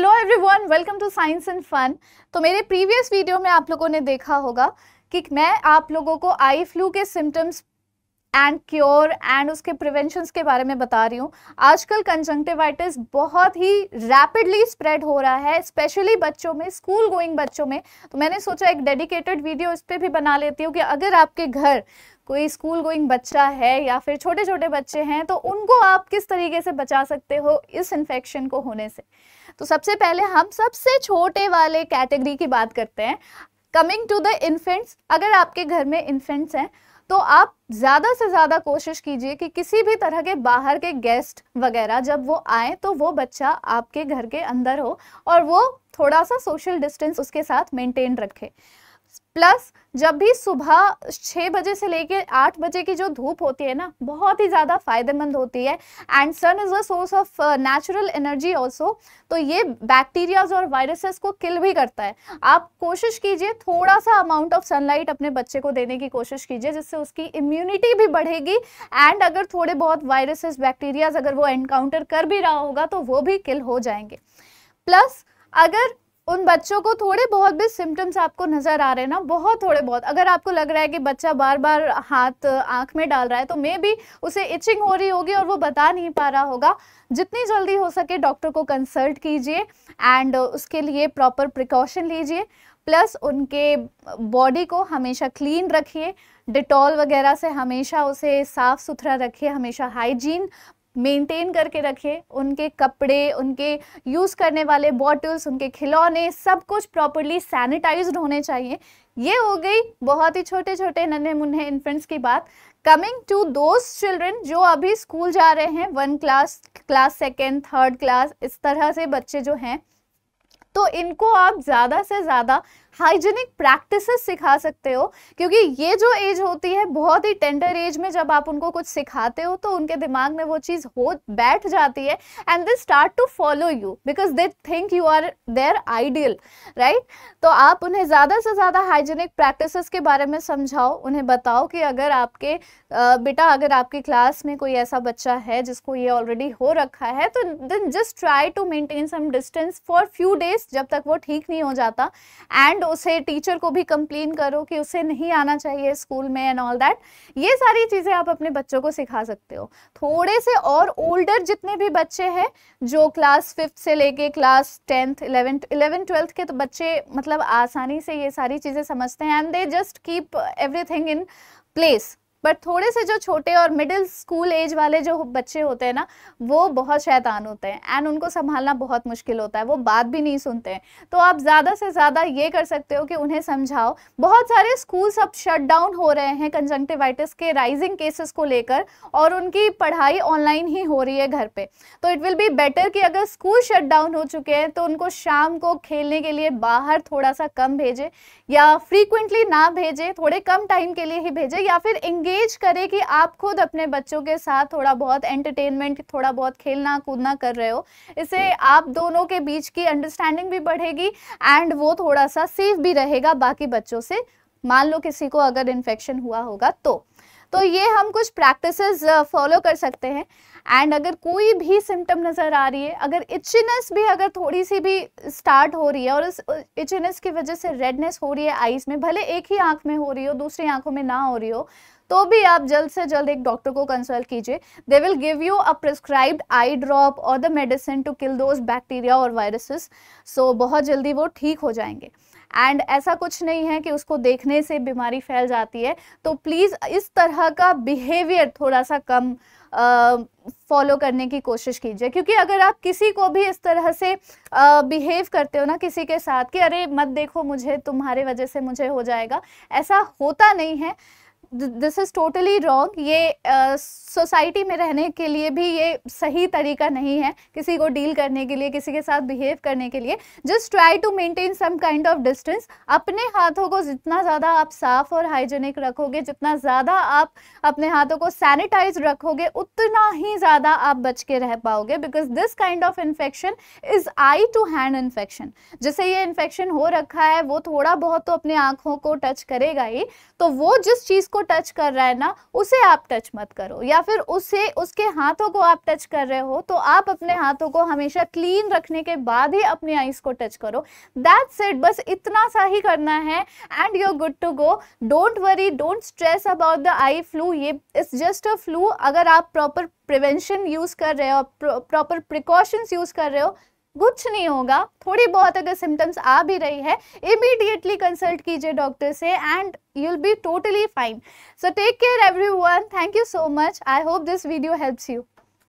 hello everyone welcome to science and fun तो मेरे previous video में आप लोगों ने देखा होगा कि मैं आप लोगों को आई फ्लू के सिम्टम्स एंड क्योर एंड उसके प्रिवेंशन के बारे में बता रही हूँ आजकल कंजंक्टिवाइटिस बहुत ही रैपिडली स्प्रेड हो रहा है स्पेशली बच्चों में स्कूल गोइंग बच्चों में तो मैंने सोचा एक डेडिकेटेड वीडियो इस पर भी बना लेती हूँ कि अगर आपके घर कोई स्कूल गोइंग बच्चा है या फिर छोटे छोटे बच्चे हैं तो उनको आप किस तरीके से बचा सकते हो इस इन्फेक्शन को होने से तो सबसे पहले हम सबसे छोटे वाले कैटेगरी की बात करते हैं कमिंग टू द इन्फेंट्स अगर आपके घर में इन्फेंट्स हैं तो आप ज़्यादा से ज़्यादा कोशिश कीजिए कि किसी भी तरह के बाहर के गेस्ट वगैरह जब वो आए तो वो बच्चा आपके घर के अंदर हो और वो थोड़ा सा सोशल डिस्टेंस उसके साथ मेंटेन रखे प्लस जब भी सुबह छः बजे से लेकर आठ बजे की जो धूप होती है ना बहुत ही ज़्यादा फायदेमंद होती है and sun is a source of natural energy also तो ये बैक्टीरियाज और वायरसेस को किल भी करता है आप कोशिश कीजिए थोड़ा सा अमाउंट ऑफ सनलाइट अपने बच्चे को देने की कोशिश कीजिए जिससे उसकी इम्यूनिटी भी बढ़ेगी एंड अगर थोड़े बहुत वायरसेस बैक्टीरियाज अगर वो एनकाउंटर कर भी रहा होगा तो वो भी किल हो जाएंगे प्लस अगर उन बच्चों को थोड़े बहुत भी सिम्टम्स आपको नज़र आ रहे हैं ना बहुत थोड़े बहुत अगर आपको लग रहा है कि बच्चा बार बार हाथ आंख में डाल रहा है तो मे भी उसे इचिंग हो रही होगी और वो बता नहीं पा रहा होगा जितनी जल्दी हो सके डॉक्टर को कंसल्ट कीजिए एंड उसके लिए प्रॉपर प्रिकॉशन लीजिए प्लस उनके बॉडी को हमेशा क्लीन रखिए डिटॉल वगैरह से हमेशा उसे साफ़ सुथरा रखिए हमेशा हाइजीन मेंटेन करके रखें उनके कपड़े उनके यूज़ करने वाले बॉटल्स उनके खिलौने सब कुछ प्रॉपरली सैनिटाइज्ड होने चाहिए ये हो गई बहुत ही छोटे छोटे नन्हे मुन्ने इन्फेंट्स की बात कमिंग टू दोज चिल्ड्रन जो अभी स्कूल जा रहे हैं one class class second third class इस तरह से बच्चे जो हैं तो इनको आप ज़्यादा से ज़्यादा हाइजीनिक प्रैक्टिस सिखा सकते हो क्योंकि ये जो एज होती है बहुत ही टेंडर एज में जब आप उनको कुछ सिखाते हो तो उनके दिमाग में वो चीज़ हो बैठ जाती है and they start to follow you because they think you are their ideal right तो आप उन्हें ज़्यादा से ज़्यादा हाइजीनिक प्रैक्टिस के बारे में समझाओ उन्हें बताओ कि अगर आपके बेटा अगर आपकी क्लास में कोई ऐसा बच्चा है जिसको ये ऑलरेडी हो रखा है तो then just try to maintain some distance for few days at least जब तक वो ठीक नहीं हो जाता एंड उसे टीचर को भी कंप्लेन करो कि उसे नहीं आना चाहिए स्कूल में एंड ऑल दैट ये सारी चीज़ें आप अपने बच्चों को सिखा सकते हो थोड़े से और ओल्डर जितने भी बच्चे हैं जो क्लास फिफ्थ से लेके class tenth eleventh eleven twelfth के तो बच्चे मतलब आसानी से ये सारी चीज़ें समझते हैं and they just keep everything in place but थोड़े से जो छोटे और मिडिल स्कूल एज वाले जो बच्चे होते हैं ना वो बहुत शैतान होते हैं एंड उनको संभालना बहुत मुश्किल होता है वो बात भी नहीं सुनते हैं तो आप ज़्यादा से ज़्यादा ये कर सकते हो कि उन्हें समझाओ बहुत सारे स्कूल्स अब शट डाउन हो रहे हैं कंजंक्टिवाइटिस के राइजिंग केसेस को लेकर और उनकी पढ़ाई ऑनलाइन ही हो रही है घर पर तो इट विल बी बेटर कि अगर स्कूल शट डाउन हो चुके हैं तो उनको शाम को खेलने के लिए बाहर थोड़ा सा कम भेजें या फ्रीकुंटली ना भेजें थोड़े कम टाइम के लिए ही भेजें या फिर इंगेज इंगेज करें कि आप खुद अपने बच्चों के साथ थोड़ा बहुत एंटरटेनमेंट थोड़ा बहुत खेलना कूदना कर रहे हो इससे आप दोनों के बीच की अंडरस्टैंडिंग भी बढ़ेगी एंड वो थोड़ा सा सेफ भी रहेगा बाकी बच्चों से मान लो किसी को अगर इन्फेक्शन हुआ होगा तो तो ये हम कुछ प्रैक्टिसेस फॉलो कर सकते हैं एंड अगर कोई भी सिम्टम नज़र आ रही है अगर इचिनेस भी अगर थोड़ी सी भी स्टार्ट हो रही है और इस इचिनेस की वजह से रेडनेस हो रही है आईज में भले एक ही आंख में हो रही हो दूसरी आंखों में ना हो रही हो तो भी आप जल्द से जल्द एक डॉक्टर को कंसल्ट कीजिए they will give you a prescribed eye drop और the medicine to kill those bacteria और वायरसेस सो बहुत जल्दी वो ठीक हो जाएंगे एंड ऐसा कुछ नहीं है कि उसको देखने से बीमारी फैल जाती है तो प्लीज़ इस तरह का बिहेवियर थोड़ा सा कम फॉलो करने की कोशिश कीजिए क्योंकि अगर आप किसी को भी इस तरह से बिहेव करते हो ना किसी के साथ कि अरे मत देखो मुझे तुम्हारे वजह से मुझे हो जाएगा ऐसा होता नहीं है दिस इज़ टोटली रॉन्ग ये सोसाइटी uh, में रहने के लिए भी ये सही तरीका नहीं है किसी को डील करने के लिए किसी के साथ बिहेव करने के लिए just try to maintain some kind of distance अपने हाथों को जितना ज़्यादा आप साफ़ और हाइजेनिक रखोगे जितना ज़्यादा आप अपने हाथों को सैनिटाइज रखोगे उतना ही ज़्यादा आप बच के रह पाओगे because this kind of infection is eye to hand infection जैसे ये इन्फेक्शन हो रखा है वो थोड़ा बहुत तो अपने आँखों को टच करेगा ही तो वो जिस चीज़ को टच कर रहा है ना उसे आप टच मत करो या फिर उसे उसके हाथों को आप टच कर रहे हो तो आप अपने हाथों को हमेशा क्लीन रखने के बाद ही अपने आईज को टच करो दैट्स इट बस इतना सा ही करना है and you good to go don't worry don't stress about the eye flu ये इट्स जस्ट अ फ्लू अगर आप प्रॉपर प्रिवेंशन यूज़ कर रहे हो प्रॉपर प्रिकॉशंस यूज़ कर रहे हो कुछ नहीं होगा थोड़ी बहुत अगर सिम्टम्स आ भी रही है इमीडिएटली कंसल्ट कीजिए डॉक्टर से and you'll be totally fine so take care everyone thank you so much I hope this video helps you